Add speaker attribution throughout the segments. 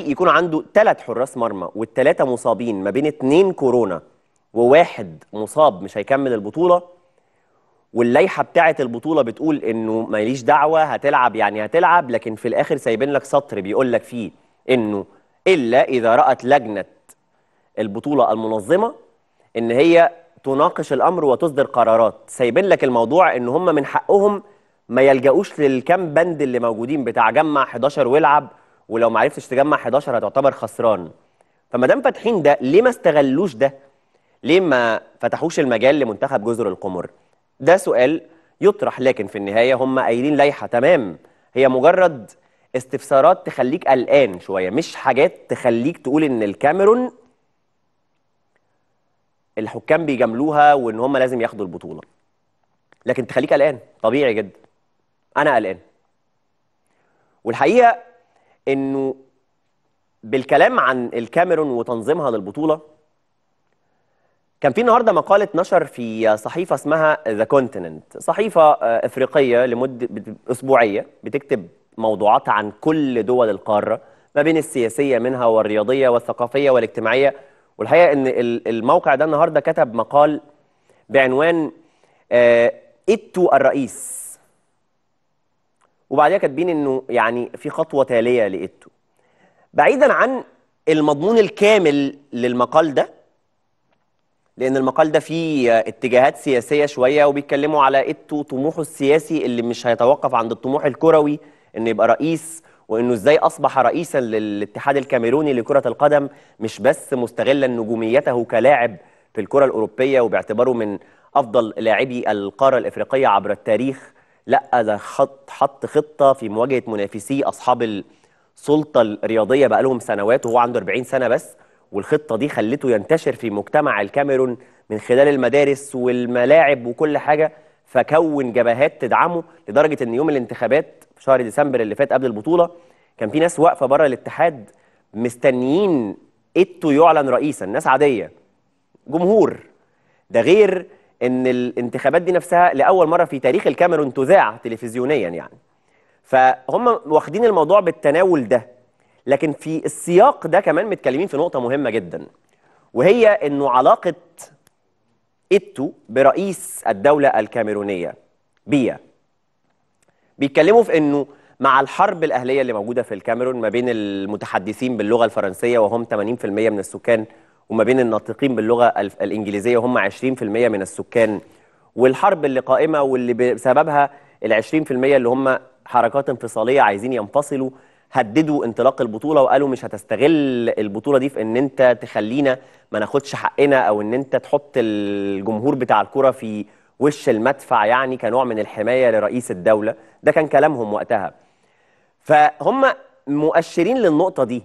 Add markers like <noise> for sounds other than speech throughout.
Speaker 1: يكون عنده ثلاث حراس مرمى والتلاتة مصابين ما بين اتنين كورونا وواحد مصاب مش هيكمل البطوله واللائحه بتاعه البطوله بتقول انه ماليش دعوه هتلعب يعني هتلعب لكن في الاخر سايبين لك سطر بيقول لك فيه انه الا اذا رات لجنه البطوله المنظمه ان هي تناقش الامر وتصدر قرارات سايبين لك الموضوع ان هم من حقهم ما يلجاوش للكام بند اللي موجودين بتاع جمع 11 والعب ولو ما عرفتش تجمع 11 هتعتبر خسران فما دام فاتحين ده ليه ما استغلوش ده ليه ما فتحوش المجال لمنتخب جزر القمر ده سؤال يطرح لكن في النهايه هم قايلين لائحه تمام هي مجرد استفسارات تخليك قلقان شويه مش حاجات تخليك تقول ان الكاميرون الحكام بيجاملوها وان هم لازم ياخدوا البطوله لكن تخليك قلقان طبيعي جدا انا قلقان والحقيقه انه بالكلام عن الكاميرون وتنظيمها للبطوله كان في النهارده مقاله نشر في صحيفه اسمها ذا كونتيننت صحيفه آه، افريقيه لمده اسبوعيه بتكتب موضوعات عن كل دول القاره ما بين السياسيه منها والرياضيه والثقافيه والاجتماعيه والحقيقه ان الموقع ده النهارده كتب مقال بعنوان آه، ايتو الرئيس وبعدها كاتبين انه يعني في خطوه تاليه لايدتو. بعيدا عن المضمون الكامل للمقال ده لان المقال ده فيه اتجاهات سياسيه شويه وبيتكلموا على ايتو طموحه السياسي اللي مش هيتوقف عند الطموح الكروي انه يبقى رئيس وانه ازاي اصبح رئيسا للاتحاد الكاميروني لكره القدم مش بس مستغلا نجوميته كلاعب في الكره الاوروبيه وباعتباره من افضل لاعبي القاره الافريقيه عبر التاريخ لا ده خط حط خطه في مواجهه منافسيه اصحاب السلطه الرياضيه بقى لهم سنوات وهو عنده 40 سنه بس والخطه دي خلته ينتشر في مجتمع الكاميرون من خلال المدارس والملاعب وكل حاجه فكون جبهات تدعمه لدرجه ان يوم الانتخابات في شهر ديسمبر اللي فات قبل البطوله كان في ناس واقفه بره الاتحاد مستنيين ايتو يعلن رئيسا ناس عاديه جمهور ده غير ان الانتخابات دي نفسها لاول مره في تاريخ الكاميرون تذاع تلفزيونيا يعني فهم واخدين الموضوع بالتناول ده لكن في السياق ده كمان متكلمين في نقطه مهمه جدا وهي انه علاقه اتو برئيس الدوله الكاميرونيه بيا بيتكلموا في انه مع الحرب الاهليه اللي موجوده في الكاميرون ما بين المتحدثين باللغه الفرنسيه وهم 80% من السكان وما بين الناطقين باللغه الانجليزيه هم 20% من السكان والحرب اللي قائمه واللي بسببها ال 20% اللي هم حركات انفصاليه عايزين ينفصلوا هددوا انطلاق البطوله وقالوا مش هتستغل البطوله دي في ان انت تخلينا ما ناخدش حقنا او ان انت تحط الجمهور بتاع الكره في وش المدفع يعني كنوع من الحمايه لرئيس الدوله ده كان كلامهم وقتها فهم مؤشرين للنقطه دي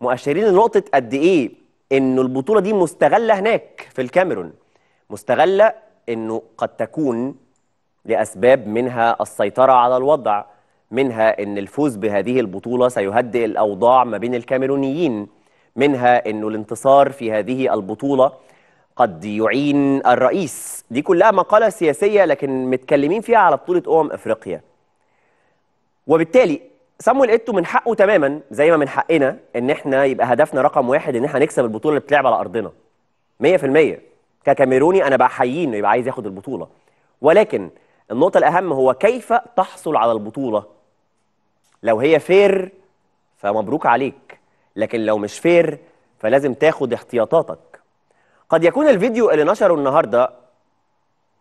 Speaker 1: مؤشرين لنقطه قد ايه انه البطوله دي مستغله هناك في الكاميرون مستغله انه قد تكون لاسباب منها السيطره على الوضع منها ان الفوز بهذه البطوله سيهدئ الاوضاع ما بين الكاميرونيين منها انه الانتصار في هذه البطوله قد يعين الرئيس دي كلها مقاله سياسيه لكن متكلمين فيها على بطوله امم افريقيا وبالتالي سامويل ايتو من حقه تماما زي ما من حقنا ان احنا يبقى هدفنا رقم واحد ان احنا نكسب البطوله اللي بتلعب على ارضنا 100% ككاميروني انا بحييه انه يبقى عايز ياخد البطوله ولكن النقطه الاهم هو كيف تحصل على البطوله لو هي فير فمبروك عليك لكن لو مش فير فلازم تاخد احتياطاتك قد يكون الفيديو اللي نشره النهارده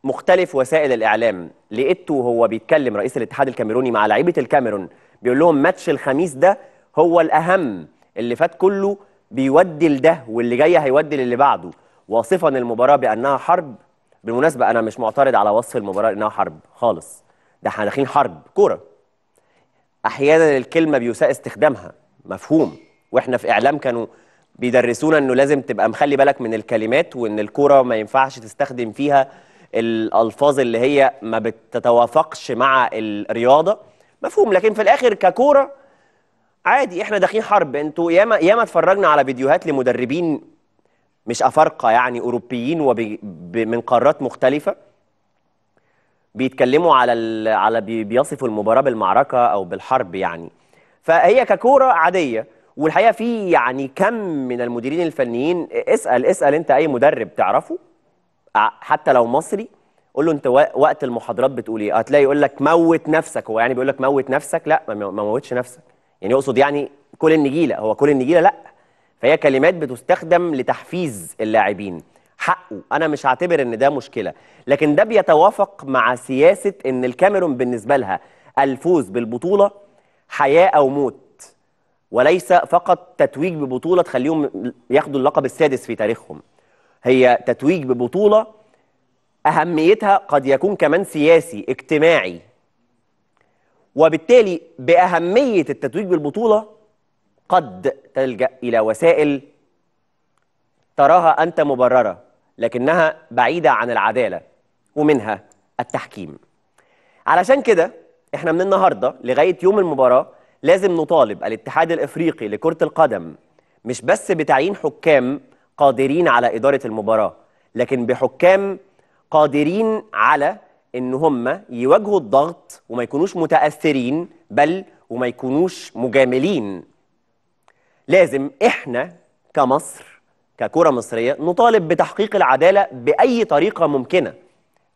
Speaker 1: مختلف وسائل الاعلام لقيته هو بيتكلم رئيس الاتحاد الكاميروني مع لعيبه الكاميرون بيقول لهم ماتش الخميس ده هو الأهم اللي فات كله بيودي لده واللي جاي هيودي للي بعده واصفا المباراة بأنها حرب بالمناسبة أنا مش معترض على وصف المباراة إنها حرب خالص ده احنا داخلين حرب كورة أحيانا الكلمة بيساء استخدامها مفهوم واحنا في إعلام كانوا بيدرسونا إنه لازم تبقى مخلي بالك من الكلمات وإن الكورة ما ينفعش تستخدم فيها الألفاظ اللي هي ما بتتوافقش مع الرياضة مفهوم لكن في الاخر ككوره عادي احنا داخلين حرب انتوا ياما ياما اتفرجنا على فيديوهات لمدربين مش افارقه يعني اوروبيين ومن قارات مختلفه بيتكلموا على ال... على بي... بيصفوا المباراه بالمعركه او بالحرب يعني فهي ككوره عاديه والحقيقه في يعني كم من المديرين الفنيين اسال اسال انت اي مدرب تعرفه حتى لو مصري قول له انت وقت المحاضرات بتقول ايه هتلاقي يقول لك موت نفسك هو يعني بيقول لك موت نفسك لا ما موتش نفسك يعني يقصد يعني كل النجيله هو كل النجيله لا فهي كلمات بتستخدم لتحفيز اللاعبين حقه انا مش هعتبر ان ده مشكله لكن ده بيتوافق مع سياسه ان الكاميرون بالنسبه لها الفوز بالبطوله حياه او موت وليس فقط تتويج ببطوله تخليهم ياخدوا اللقب السادس في تاريخهم هي تتويج ببطوله أهميتها قد يكون كمان سياسي اجتماعي وبالتالي بأهمية التتويج بالبطولة قد تلجأ إلى وسائل تراها أنت مبررة لكنها بعيدة عن العدالة ومنها التحكيم علشان كده احنا من النهاردة لغاية يوم المباراة لازم نطالب الاتحاد الإفريقي لكرة القدم مش بس بتعيين حكام قادرين على إدارة المباراة لكن بحكام قادرين على ان هم يواجهوا الضغط وما يكونوش متاثرين بل وما يكونوش مجاملين لازم احنا كمصر ككره مصريه نطالب بتحقيق العداله باي طريقه ممكنه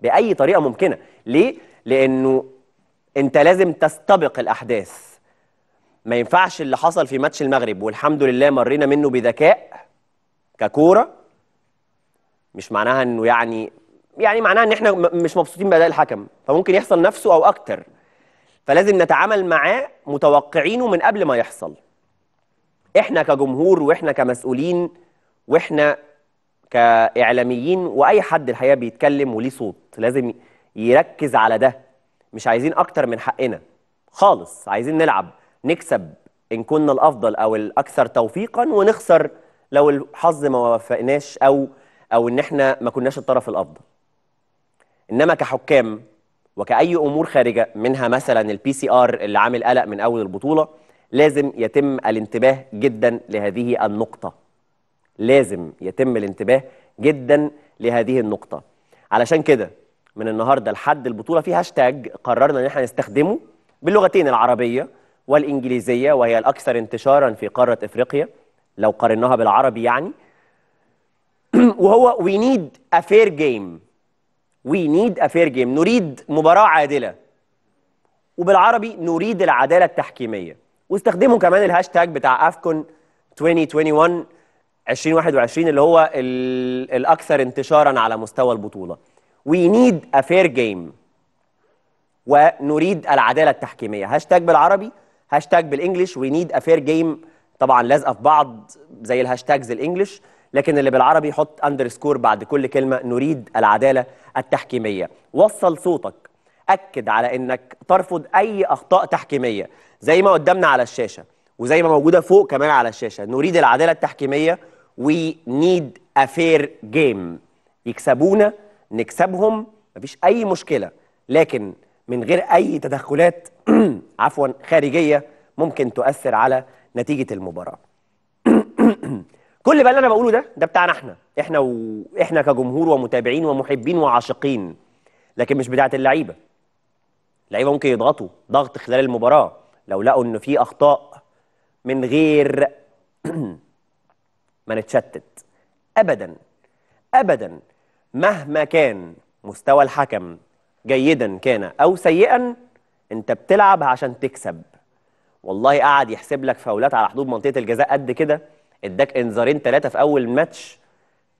Speaker 1: باي طريقه ممكنه ليه لانه انت لازم تستبق الاحداث ما ينفعش اللي حصل في ماتش المغرب والحمد لله مرينا منه بذكاء ككوره مش معناها انه يعني يعني معناها ان احنا مش مبسوطين باداء الحكم فممكن يحصل نفسه او اكتر فلازم نتعامل معاه متوقعينه من قبل ما يحصل احنا كجمهور واحنا كمسؤولين واحنا كاعلاميين واي حد الحقيقه بيتكلم وليه صوت لازم يركز على ده مش عايزين اكتر من حقنا خالص عايزين نلعب نكسب ان كنا الافضل او الاكثر توفيقا ونخسر لو الحظ ما وفقناش او او ان احنا ما كناش الطرف الافضل انما كحكام وكاي امور خارجه منها مثلا البي سي ار اللي عامل قلق من اول البطوله لازم يتم الانتباه جدا لهذه النقطه لازم يتم الانتباه جدا لهذه النقطه علشان كده من النهارده لحد البطوله في هاشتاج قررنا ان احنا نستخدمه باللغتين العربيه والانجليزيه وهي الاكثر انتشارا في قاره افريقيا لو قارناها بالعربي يعني <clears throat> وهو وي نيد ا فير جيم وي نيد افير جيم نريد مباراه عادله وبالعربي نريد العداله التحكيميه واستخدموا كمان الهاشتاج بتاع افكون 2021 2021 اللي هو الاكثر انتشارا على مستوى البطوله وي نيد افير جيم ونريد العداله التحكيميه هاشتاج بالعربي هاشتاج بالانجلش وي نيد افير جيم طبعا لازقه في بعض زي الهاشتاجز الانجلش لكن اللي بالعربي حط اندرسكور بعد كل كلمة نريد العدالة التحكيمية وصل صوتك أكد على أنك ترفض أي أخطاء تحكيمية زي ما قدامنا على الشاشة وزي ما موجودة فوق كمان على الشاشة نريد العدالة التحكيمية وي نيد أفير جيم يكسبونا نكسبهم مفيش أي مشكلة لكن من غير أي تدخلات <clears throat> عفوا خارجية ممكن تؤثر على نتيجة المباراة <clears throat> كل بقى اللي انا بقوله ده ده بتاعنا احنا احنا واحنا كجمهور ومتابعين ومحبين وعاشقين لكن مش بتاعه اللعيبه اللعيبه ممكن يضغطوا ضغط خلال المباراه لو لقوا ان في اخطاء من غير <clears throat> ما نتشتت ابدا ابدا مهما كان مستوى الحكم جيدا كان او سيئا انت بتلعب عشان تكسب والله قعد يحسب لك فاولات على حدود منطقه الجزاء قد كده اداك انذارين ثلاثه في اول ماتش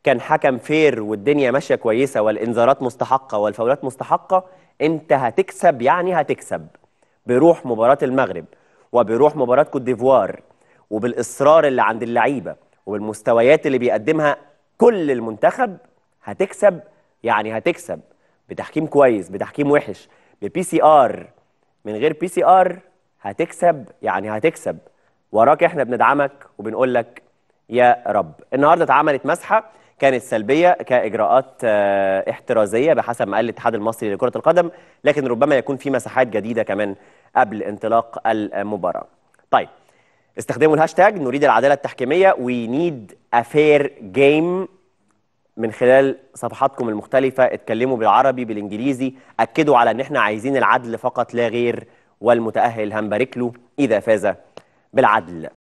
Speaker 1: كان حكم فير والدنيا ماشيه كويسه والانذارات مستحقه والفاولات مستحقه انت هتكسب يعني هتكسب بروح مباراه المغرب وبروح مباراه كوت ديفوار وبالاصرار اللي عند اللعيبه وبالمستويات اللي بيقدمها كل المنتخب هتكسب يعني هتكسب بتحكيم كويس بتحكيم وحش ببي سي ار من غير بي سي ار هتكسب يعني هتكسب وراك احنا بندعمك وبنقول لك يا رب النهارده اتعملت مسحه كانت سلبيه كاجراءات آه، احترازيه بحسب ما قال الاتحاد المصري لكره القدم لكن ربما يكون في مساحات جديده كمان قبل انطلاق المباراه طيب استخدموا الهاشتاج نريد العداله التحكيميه وي نيد fair جيم من خلال صفحاتكم المختلفه اتكلموا بالعربي بالانجليزي اكدوا على ان احنا عايزين العدل فقط لا غير والمتاهل هنبارك له اذا فاز بالعدل